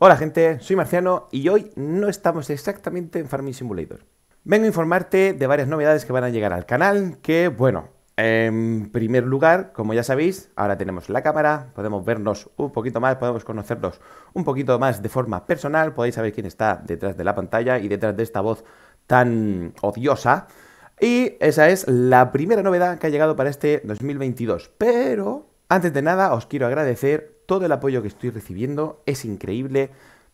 Hola gente, soy Marciano y hoy no estamos exactamente en Farming Simulator. Vengo a informarte de varias novedades que van a llegar al canal, que bueno, en primer lugar, como ya sabéis, ahora tenemos la cámara, podemos vernos un poquito más, podemos conocernos un poquito más de forma personal, podéis saber quién está detrás de la pantalla y detrás de esta voz tan odiosa. Y esa es la primera novedad que ha llegado para este 2022. Pero, antes de nada, os quiero agradecer todo el apoyo que estoy recibiendo es increíble.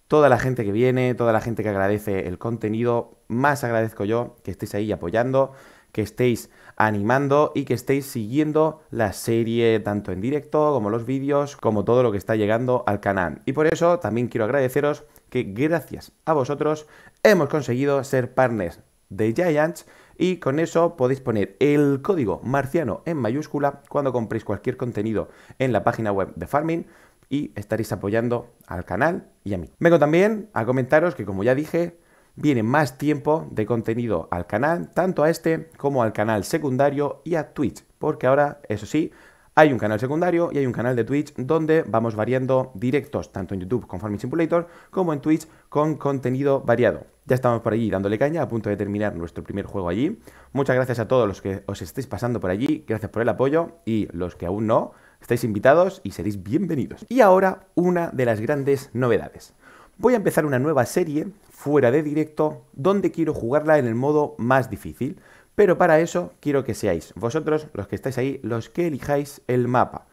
Toda la gente que viene, toda la gente que agradece el contenido, más agradezco yo que estéis ahí apoyando, que estéis animando y que estéis siguiendo la serie tanto en directo como los vídeos, como todo lo que está llegando al canal. Y por eso también quiero agradeceros que gracias a vosotros hemos conseguido ser partners de Giants y con eso podéis poner el código marciano en mayúscula cuando compréis cualquier contenido en la página web de Farming y estaréis apoyando al canal y a mí. Vengo también a comentaros que como ya dije, viene más tiempo de contenido al canal, tanto a este como al canal secundario y a Twitch, porque ahora, eso sí, hay un canal secundario y hay un canal de Twitch donde vamos variando directos, tanto en YouTube con Farming Simulator como en Twitch con contenido variado. Ya estamos por allí dándole caña, a punto de terminar nuestro primer juego allí. Muchas gracias a todos los que os estáis pasando por allí, gracias por el apoyo y los que aún no, estáis invitados y seréis bienvenidos. Y ahora una de las grandes novedades. Voy a empezar una nueva serie fuera de directo donde quiero jugarla en el modo más difícil. Pero para eso quiero que seáis vosotros los que estáis ahí, los que elijáis el mapa.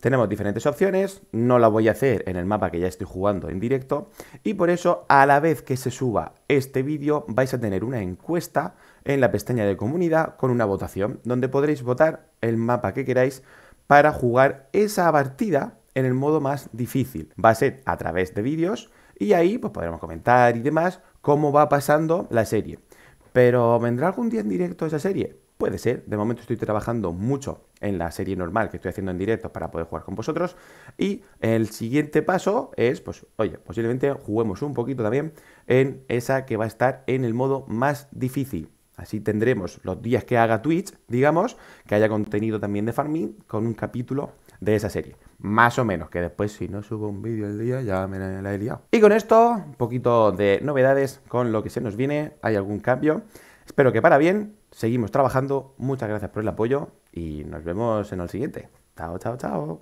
Tenemos diferentes opciones, no la voy a hacer en el mapa que ya estoy jugando en directo y por eso a la vez que se suba este vídeo vais a tener una encuesta en la pestaña de comunidad con una votación donde podréis votar el mapa que queráis para jugar esa partida en el modo más difícil. Va a ser a través de vídeos y ahí pues podremos comentar y demás cómo va pasando la serie. Pero ¿vendrá algún día en directo esa serie? Puede ser, de momento estoy trabajando mucho en la serie normal que estoy haciendo en directo para poder jugar con vosotros. Y el siguiente paso es, pues, oye, posiblemente juguemos un poquito también en esa que va a estar en el modo más difícil. Así tendremos los días que haga Twitch, digamos, que haya contenido también de farming con un capítulo de esa serie. Más o menos, que después si no subo un vídeo el día ya me la he liado. Y con esto, un poquito de novedades con lo que se nos viene. Hay algún cambio. Espero que para bien. Seguimos trabajando. Muchas gracias por el apoyo y nos vemos en el siguiente. Chao, chao, chao.